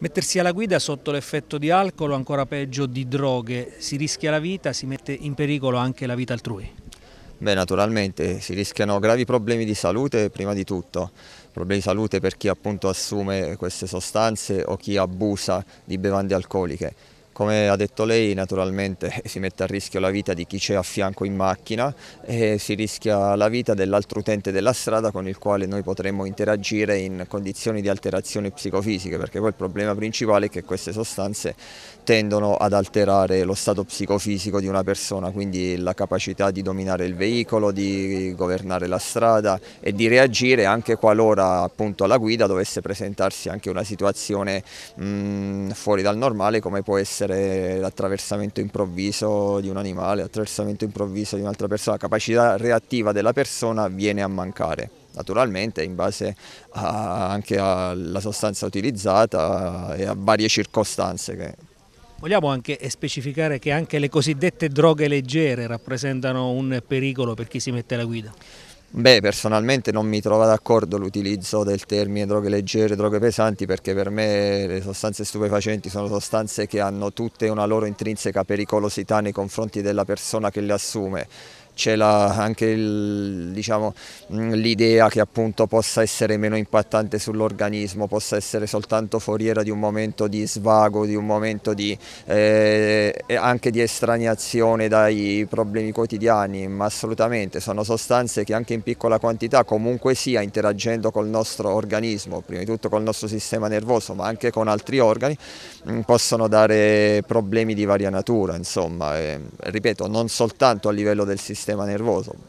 Mettersi alla guida sotto l'effetto di alcol o ancora peggio di droghe, si rischia la vita, si mette in pericolo anche la vita altrui? Beh, naturalmente si rischiano gravi problemi di salute prima di tutto, problemi di salute per chi appunto assume queste sostanze o chi abusa di bevande alcoliche come ha detto lei naturalmente si mette a rischio la vita di chi c'è a fianco in macchina e si rischia la vita dell'altro utente della strada con il quale noi potremmo interagire in condizioni di alterazioni psicofisiche perché poi il problema principale è che queste sostanze tendono ad alterare lo stato psicofisico di una persona, quindi la capacità di dominare il veicolo, di governare la strada e di reagire anche qualora appunto alla guida dovesse presentarsi anche una situazione mh, fuori dal normale come può essere essere l'attraversamento improvviso di un animale, l'attraversamento improvviso di un'altra persona, la capacità reattiva della persona viene a mancare. Naturalmente in base a, anche alla sostanza utilizzata e a varie circostanze che Vogliamo anche specificare che anche le cosiddette droghe leggere rappresentano un pericolo per chi si mette alla guida? Beh, personalmente non mi trovo d'accordo l'utilizzo del termine droghe leggere, droghe pesanti, perché per me le sostanze stupefacenti sono sostanze che hanno tutte una loro intrinseca pericolosità nei confronti della persona che le assume c'è anche diciamo, mm, l'idea diciamo, che appunto possa essere meno impattante sull'organismo, possa essere soltanto foriera di un momento di svago, di un momento di, eh, anche di estraniazione dai problemi quotidiani, ma assolutamente sono sostanze che anche in piccola quantità comunque sia interagendo col nostro organismo, prima di tutto col nostro sistema nervoso, ma anche con altri organi, mm, possono dare problemi di varia natura, insomma, eh, ripeto, non soltanto a livello del sistema sistema nervoso